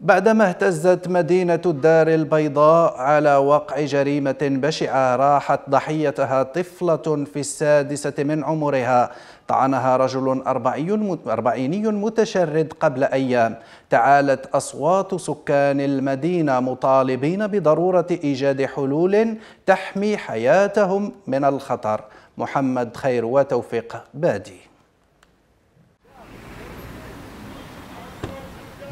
بعدما اهتزت مدينة الدار البيضاء على وقع جريمة بشعة راحت ضحيتها طفلة في السادسة من عمرها طعنها رجل أربعيني متشرد قبل أيام تعالت أصوات سكان المدينة مطالبين بضرورة إيجاد حلول تحمي حياتهم من الخطر محمد خير وتوفيق بادي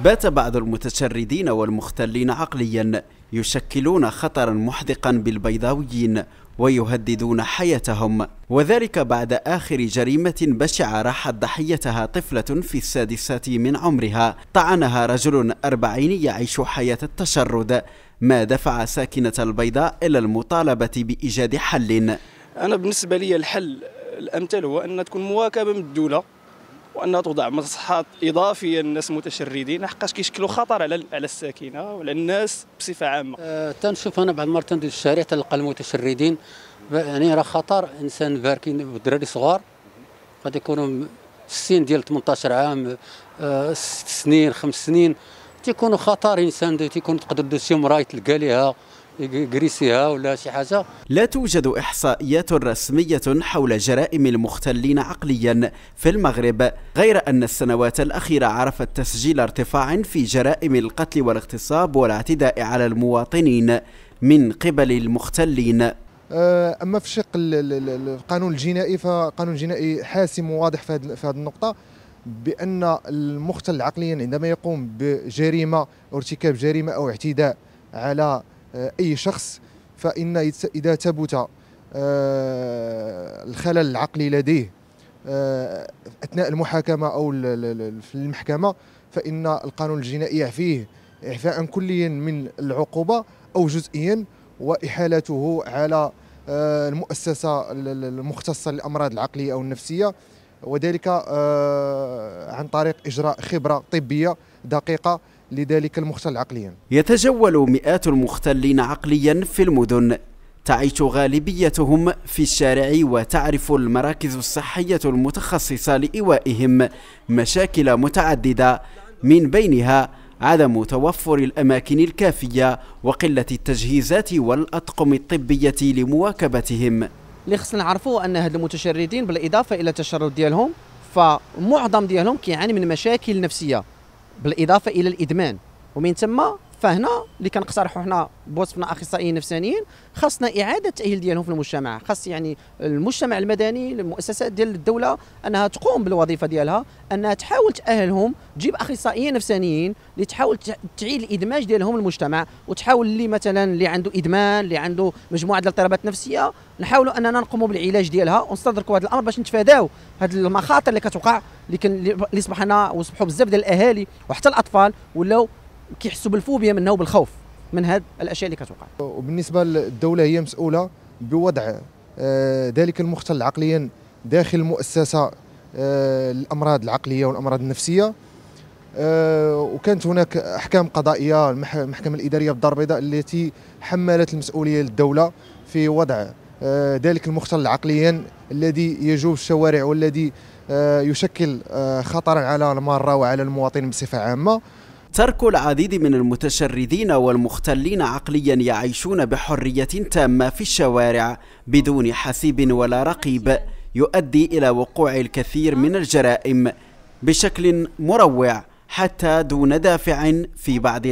بات بعض المتشردين والمختلين عقليا يشكلون خطرا محدقا بالبيضاويين ويهددون حياتهم وذلك بعد آخر جريمة بشعة راحت ضحيتها طفلة في السادسة من عمرها طعنها رجل أربعين يعيش حياة التشرد ما دفع ساكنة البيضاء إلى المطالبة بإيجاد حل أنا بالنسبة لي الحل الأمثل هو أن تكون مواكبة من الدولة وان توضع مصحات اضافيه للناس المتشردين حقاش كيشكلوا خطر على على الساكنه وعلى الناس بصفه عامه أه تنشوف انا بعض المرات تندوز الشارع تلقى المتشردين يعني راه خطر انسان باركين بالدراري صغار غادي يكونوا السن ديال 18 عام أه ست سنين خمس سنين تيكونوا خطر انسان تيكون تقدر دوسي شي مرايه تلقى ليها يقريسيها ولا شي حاجه لا توجد احصائيات رسميه حول جرائم المختلين عقليا في المغرب غير ان السنوات الاخيره عرفت تسجيل ارتفاع في جرائم القتل والاغتصاب والاعتداء على المواطنين من قبل المختلين آه، اما في شق القانون الجنائي فقانون الجنائي حاسم وواضح في هذه النقطه بان المختل عقليا عندما يقوم بجريمه او ارتكاب جريمه او اعتداء على آه، اي شخص فان اذا ثبت آه، الخلل العقلي لديه آه، اثناء المحاكمه او في المحكمه فان القانون الجنائي يعفيه اعفاء كليا من العقوبه او جزئيا واحالته على المؤسسه المختصه للامراض العقليه او النفسيه وذلك عن طريق اجراء خبره طبيه دقيقه لذلك المختل عقليا يتجول مئات المختلين عقليا في المدن تعيش غالبيتهم في الشارع وتعرف المراكز الصحية المتخصصة لإيوائهم مشاكل متعددة من بينها عدم توفر الأماكن الكافية وقلة التجهيزات والأطقم الطبية لمواكبتهم اللي خصنا نعرفوا أن هاد المتشردين بالإضافة إلى التشرد ديالهم فمعظم ديالهم كيعاني من مشاكل نفسية بالاضافه الى الادمان ومن ثم فهنا اللي كنقترحوا حنا بوصفنا اخصائيين نفسانيين خاصنا اعاده التاهيل ديالهم في المجتمع خاص يعني المجتمع المدني المؤسسات ديال الدوله انها تقوم بالوظيفه ديالها انها تحاول تاهلهم تجيب اخصائيين نفسانيين اللي تحاول تعيد الادماج ديالهم المجتمع وتحاول اللي مثلا اللي عنده ادمان اللي عنده مجموعه ديال الاضطرابات النفسيه نحاولوا اننا نقوموا بالعلاج ديالها ونستدركوا هذا الامر باش نتفاداو هاد المخاطر اللي كتوقع اللي كان اللي صبحنا وصبحوا بزاف ديال الاهالي وحتى الاطفال ولاو كيحسوا بالفوبيا منها وبالخوف من هذه الاشياء اللي كتوقع وبالنسبه للدوله هي مسؤوله بوضع آه، ذلك المختل عقليا داخل المؤسسه آه، الامراض العقليه والامراض النفسيه آه، وكانت هناك احكام قضائيه المحكمه الاداريه بالدار البيضاء التي حملت المسؤوليه للدوله في وضع ذلك المختل عقليا الذي يجوب الشوارع والذي يشكل خطرا على الماره وعلى المواطن بصفه عامه ترك العديد من المتشردين والمختلين عقليا يعيشون بحرية تامة في الشوارع بدون حسيب ولا رقيب يؤدي إلى وقوع الكثير من الجرائم بشكل مروع حتى دون دافع في بعض